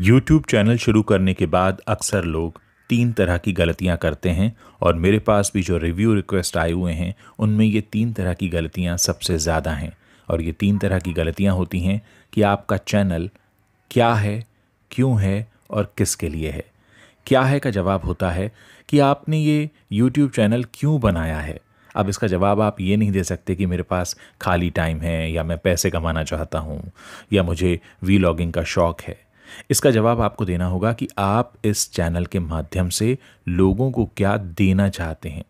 YouTube channel शुरू करने के बाद अक्सर लोग तीन तरह की गलतियां करते हैं और मेरे पास भी जो रिव्यू रिक्वेस्ट आए हुए हैं उनमें ये तीन तरह की गलतियां सबसे ज़्यादा हैं और ये तीन तरह की गलतियां होती हैं कि आपका चैनल क्या है क्यों है और किसके लिए है क्या है का जवाब होता है कि आपने ये यूट्यूब चैनल क्यों बनाया है अब इसका जवाब आप ये नहीं दे सकते कि मेरे पास खाली टाइम है या मैं पैसे कमाना चाहता हूँ या मुझे वी का शौक़ है इसका जवाब आपको देना होगा कि आप इस चैनल के माध्यम से लोगों को क्या देना चाहते हैं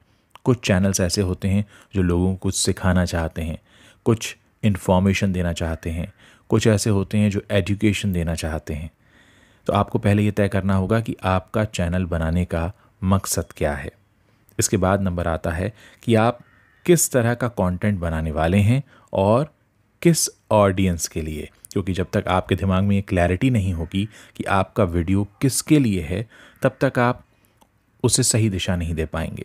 कुछ चैनल्स ऐसे होते हैं जो लोगों को कुछ सिखाना चाहते हैं कुछ इन्फॉर्मेशन देना चाहते हैं कुछ ऐसे होते हैं जो एजुकेशन देना चाहते हैं तो आपको पहले ये तय करना होगा कि आपका चैनल बनाने का मकसद क्या है इसके बाद नंबर आता है कि आप किस तरह का कंटेंट बनाने वाले हैं और किस ऑडियंस के लिए क्योंकि जब तक आपके दिमाग में ये क्लैरिटी नहीं होगी कि आपका वीडियो किसके लिए है तब तक आप उसे सही दिशा नहीं दे पाएंगे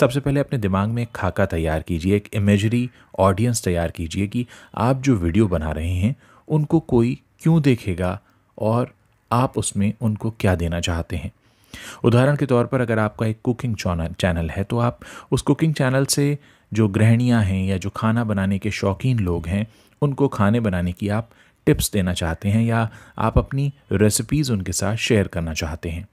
सबसे पहले अपने दिमाग में एक खाका तैयार कीजिए एक इमेजरी ऑडियंस तैयार कीजिए कि आप जो वीडियो बना रहे हैं उनको कोई क्यों देखेगा और आप उसमें उनको क्या देना चाहते हैं उदाहरण के तौर पर अगर आपका एक कुकिंग चैनल है तो आप उस कुकिंग चैनल से जो गृहणियाँ हैं या जो खाना बनाने के शौकीन लोग हैं उनको खाने बनाने की आप टिप्स देना चाहते हैं या आप अपनी रेसिपीज़ उनके साथ शेयर करना चाहते हैं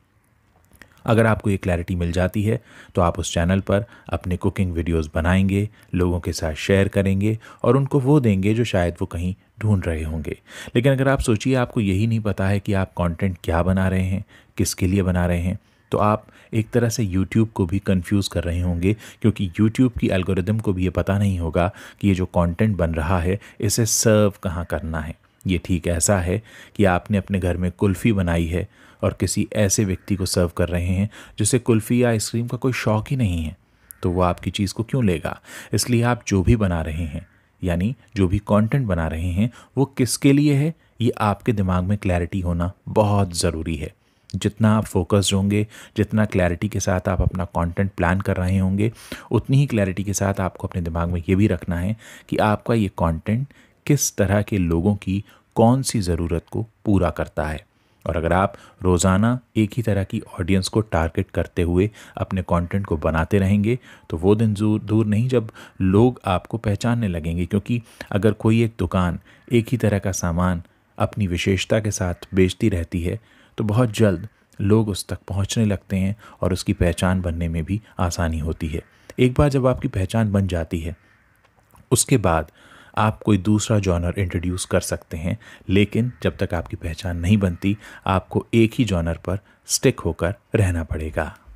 अगर आपको ये क्लैरिटी मिल जाती है तो आप उस चैनल पर अपने कुकिंग वीडियोस बनाएंगे लोगों के साथ शेयर करेंगे और उनको वो देंगे जो शायद वो कहीं ढूंढ रहे होंगे लेकिन अगर आप सोचिए आपको यही नहीं पता है कि आप कंटेंट क्या बना रहे हैं किसके लिए बना रहे हैं तो आप एक तरह से यूट्यूब को भी कंफ्यूज कर रहे होंगे क्योंकि यूट्यूब की एल्गोरिदम को भी ये पता नहीं होगा कि ये जो कंटेंट बन रहा है इसे सर्व कहाँ करना है ये ठीक ऐसा है कि आपने अपने घर में कुल्फ़ी बनाई है और किसी ऐसे व्यक्ति को सर्व कर रहे हैं जिसे कुल्फ़ी या आइसक्रीम का कोई शौक ही नहीं है तो वो आपकी चीज़ को क्यों लेगा इसलिए आप जो भी बना रहे हैं यानी जो भी कंटेंट बना रहे हैं वो किसके लिए है ये आपके दिमाग में क्लैरिटी होना बहुत ज़रूरी है जितना आप फोकस्ड होंगे जितना क्लैरिटी के साथ आप अपना कंटेंट प्लान कर रहे होंगे उतनी ही क्लैरिटी के साथ आपको अपने दिमाग में ये भी रखना है कि आपका ये कंटेंट किस तरह के लोगों की कौन सी ज़रूरत को पूरा करता है और अगर आप रोज़ाना एक ही तरह की ऑडियंस को टारगेट करते हुए अपने कंटेंट को बनाते रहेंगे तो वो दिन दूर दूर नहीं जब लोग आपको पहचानने लगेंगे क्योंकि अगर कोई एक दुकान एक ही तरह का सामान अपनी विशेषता के साथ बेचती रहती है तो बहुत जल्द लोग उस तक पहुंचने लगते हैं और उसकी पहचान बनने में भी आसानी होती है एक बार जब आपकी पहचान बन जाती है उसके बाद आप कोई दूसरा जॉनर इंट्रोड्यूस कर सकते हैं लेकिन जब तक आपकी पहचान नहीं बनती आपको एक ही जॉनर पर स्टिक होकर रहना पड़ेगा